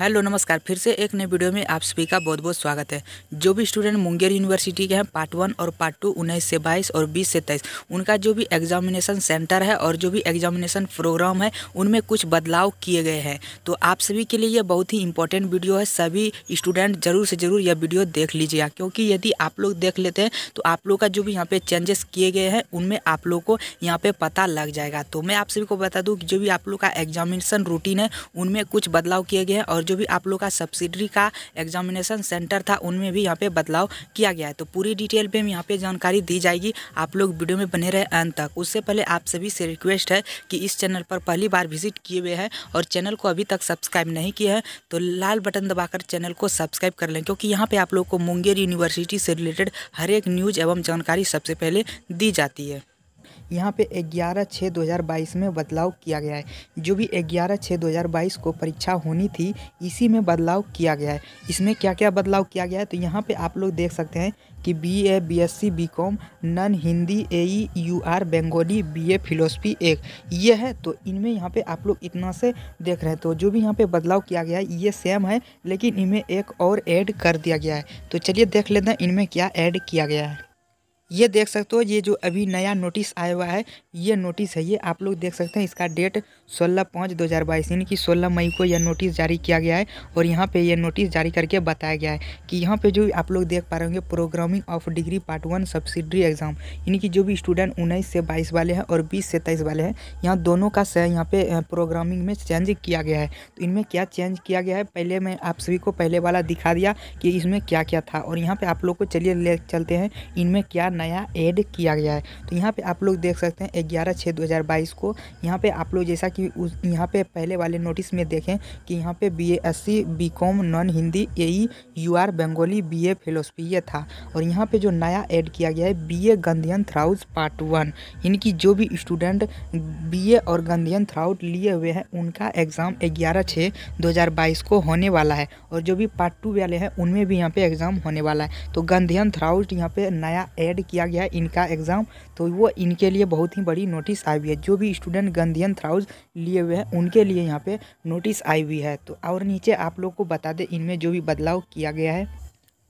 hello नमस्कार फिर से एक नए वीडियो में आप सभी का बहुत बहुत स्वागत है जो भी स्टूडेंट मुंगेर यूनिवर्सिटी के हैं पार्ट वन और पार्ट टू उन्नीस से बाईस और बीस से तेईस उनका जो भी एग्जामिनेशन सेंटर है और जो भी एग्जामिनेशन प्रोग्राम है उनमें कुछ बदलाव किए गए हैं तो आप सभी के लिए यह बहुत ही इंपॉर्टेंट वीडियो है सभी स्टूडेंट ज़रूर से ज़रूर यह वीडियो देख लीजिएगा क्योंकि यदि आप लोग देख लेते हैं तो आप लोग का जो भी यहाँ पर चेंजेस किए गए हैं उनमें आप लोग को यहाँ पर पता लग जाएगा तो मैं आप सभी को बता दूँ कि जो भी आप लोग का एग्जामिनेशन रूटीन है उनमें कुछ बदलाव किए गए हैं और जो भी आप लोग का सब्सिडरी का एग्जामिनेशन सेंटर था उनमें भी यहाँ पे बदलाव किया गया है तो पूरी डिटेल पे हम यहाँ पे जानकारी दी जाएगी आप लोग वीडियो में बने रहे अंत तक उससे पहले आप सभी से रिक्वेस्ट है कि इस चैनल पर पहली बार विजिट किए हुए हैं और चैनल को अभी तक सब्सक्राइब नहीं किया है तो लाल बटन दबाकर चैनल को सब्सक्राइब कर लें क्योंकि यहाँ पर आप लोग को मुंगेर यूनिवर्सिटी से रिलेटेड हर एक न्यूज़ एवं जानकारी सबसे पहले दी जाती है यहाँ पे 11 छः 2022 में बदलाव किया गया है जो भी 11 छः 2022 को परीक्षा होनी थी इसी में बदलाव किया गया है इसमें क्या क्या बदलाव किया गया है तो यहाँ पे आप लोग देख सकते हैं कि B A B S C B com non Hindi A E U R Bengali B A philosophy एक ये है तो इनमें यहाँ पे आप लोग इतना से देख रहे हैं तो जो भी यहाँ पे बदलाव किया गया है ये सेम है लेकिन इनमें एक और ऐड कर दिया गया है तो चलिए देख लेते हैं इनमें क्या ऐड किया गया है ये देख सकते हो ये जो अभी नया नोटिस आया हुआ है ये नोटिस है ये आप लोग देख सकते हैं इसका डेट सोलह पाँच दो हज़ार बाईस यानी कि सोलह मई को यह नोटिस जारी किया गया है और यहाँ पे यह नोटिस जारी करके बताया गया है कि यहाँ पे जो आप लोग देख पा रहे होंगे programming of degree part one subsidiary exam यानी कि जो भी स्टूडेंट उन्नीस से बाईस वाले हैं और बीस से तेईस वाले हैं यहाँ दोनों का यहाँ पे प्रोग्रामिंग में चेंज किया गया है तो इनमें क्या चेंज किया गया है पहले मैं आप सभी को पहले वाला दिखा दिया कि इसमें क्या क्या था और यहाँ पर आप लोग को चलिए ले चलते हैं इनमें क्या नया ऐड किया गया है तो यहाँ पे आप लोग देख सकते हैं ग्यारह छः दो हज़ार बाईस को यहाँ पे आप लोग जैसा कि उस यहाँ पे पहले वाले नोटिस में देखें कि यहाँ पे B S C B com non Hindi A E U R Bengali B A philosophy ये था और यहाँ पे जो नया ऐड किया गया है B A Gandhian thoughts part one इनकी जो भी स्टूडेंट बी ए और गंधियन थ्राउट लिए हुए हैं उनका एग्ज़ाम ग्यारह छः दो हज़ार बाईस को होने वाला है और जो भी पार्ट टू वाले हैं उनमें भी यहाँ पे एग्ज़ाम होने वाला है तो गंधियन थ्राउट यहाँ पे नया ऐड किया गया है इनका एग्ज़ाम तो वो इनके लिए बहुत ही बड़ी नोटिस आई हुई है जो भी स्टूडेंट गंधियन थ्राउज लिए हुए हैं उनके लिए यहाँ पे नोटिस आई हुई है तो और नीचे आप लोग को बता दें इनमें जो भी बदलाव किया गया है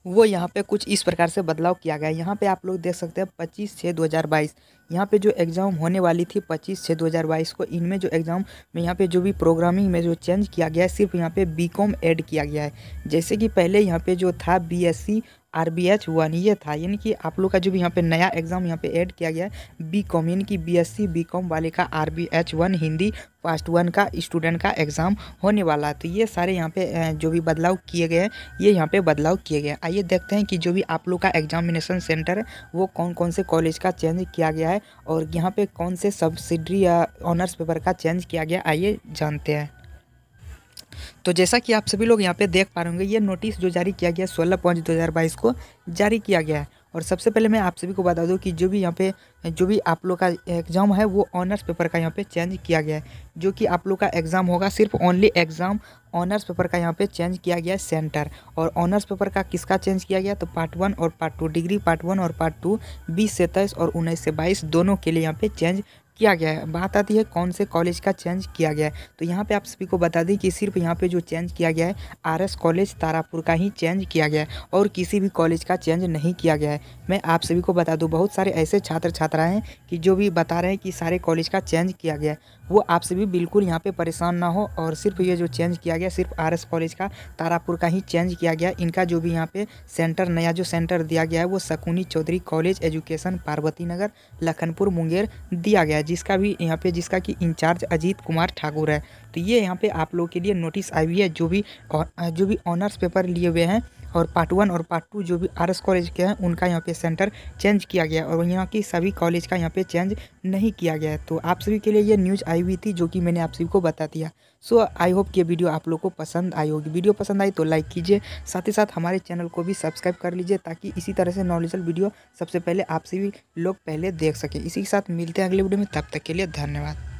वो यहाँ पे कुछ इस प्रकार से बदलाव किया गया है यहाँ पे आप लोग देख सकते हैं पच्चीस छः दो हज़ार बाईस यहाँ पर जो एग्ज़ाम होने वाली थी पच्चीस छः दो हज़ार बाईस को इनमें जो एग्ज़ाम में यहाँ पे जो भी प्रोग्रामिंग में जो चेंज किया गया है सिर्फ यहाँ पे बी कॉम ऐड किया गया है जैसे कि पहले यहाँ पे जो था B S C R B H one ये था यानी कि आप लोग का जो भी यहाँ पे नया एग्जाम यहाँ पे ऐड किया गया है बी कॉम यानी कि B S C B com वाले का R B H one Hindi part one का स्टूडेंट का एग्ज़ाम होने वाला है तो ये सारे यहाँ पे जो भी बदलाव किए गए हैं ये यहाँ पे बदलाव किए गए हैं आइए देखते हैं कि जो भी आप लोग का एग्जामिनेशन सेंटर है वो कौन कौन से कॉलेज का चेंज किया गया है और यहाँ पे कौन से सब्सिडरी या ऑनर्स पेपर का चेंज किया गया आइए जानते हैं तो जैसा कि आप सभी लोग यहाँ पे देख पा रहे होंगे ये नोटिस जो जारी किया गया है सोलह पाँच दो हज़ार बाईस को जारी किया गया है और सबसे पहले मैं आप सभी को बता दूं कि जो भी यहाँ पे जो भी आप लोग का एग्ज़ाम है वो ऑनर्स पेपर का यहाँ पे चेंज किया गया है जो कि आप लोग का एग्ज़ाम होगा सिर्फ ओनली एग्ज़ाम ऑनर्स पेपर का यहाँ पे चेंज किया गया है सेंटर और ऑनर्स पेपर का किसका चेंज किया गया तो पार्ट वन और part two degree part one और पार्ट टू बीस से तेईस और उन्नीस से बाईस दोनों के लिए यहाँ पे चेंज किया गया है बात आती है कौन से कॉलेज का चेंज किया गया है तो यहाँ पे आप सभी को बता दें कि सिर्फ यहाँ पे जो चेंज किया गया है आरएस कॉलेज तारापुर का ही चेंज किया गया है और किसी भी कॉलेज का चेंज नहीं किया गया है मैं आप सभी को बता दूँ बहुत सारे ऐसे छात्र छात्राएँ हैं कि जो भी बता रहे हैं कि सारे कॉलेज का चेंज किया गया है वो आप सभी बिल्कुल यहाँ परेशान ना हो और सिर्फ ये जो चेंज किया गया सिर्फ एस कॉलेज का तारापुर का ही चेंज किया गया इनका जो भी यहाँ पे सेंटर नया जो सेंटर दिया गया है वो सकुनी चौधरी कॉलेज एजुकेशन पार्वती नगर लखनपुर मुंगेर दिया गया है जिसका भी यहाँ पे जिसका कि इंचार्ज अजीत कुमार ठाकुर है तो ये यहाँ पे आप लोग के लिए नोटिस आई हुई है जो भी जो भी ऑनर्स पेपर लिए हुए हैं और पार्ट वन और पार्ट टू जो भी आर कॉलेज के हैं उनका यहाँ पे सेंटर चेंज किया गया और यहाँ की सभी कॉलेज का यहाँ पे चेंज नहीं किया गया है तो आप सभी के लिए ये न्यूज़ आई हुई थी जो कि मैंने आप सभी को बता दिया सो आई होप ये वीडियो आप लोग को पसंद आई होगी वीडियो पसंद आई तो लाइक कीजिए साथ ही साथ हमारे चैनल को भी सब्सक्राइब कर लीजिए ताकि इसी तरह से नॉलेजल वीडियो सबसे पहले आप सभी लोग पहले देख सकें इसी के साथ मिलते हैं अगले वीडियो में तब तक के लिए धन्यवाद